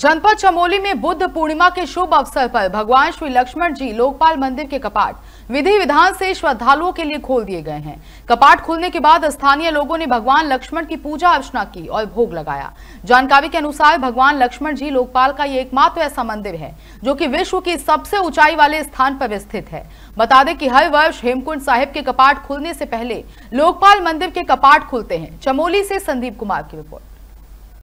जनपद चमोली में बुद्ध पूर्णिमा के शुभ अवसर पर भगवान श्री लक्ष्मण जी लोकपाल मंदिर के कपाट विधि विधान से श्रद्धालुओं के लिए खोल दिए गए हैं कपाट खुलने के बाद स्थानीय लोगों ने भगवान लक्ष्मण की पूजा अर्चना की और भोग लगाया जानकारी के अनुसार भगवान लक्ष्मण जी लोकपाल का ये एकमात्र ऐसा मंदिर है जो की विश्व की सबसे ऊंचाई वाले स्थान पर स्थित है बता दें कि हर वर्ष हेमकुंड साहिब के कपाट खुलने से पहले लोकपाल मंदिर के कपाट खुलते हैं चमोली से संदीप कुमार की रिपोर्ट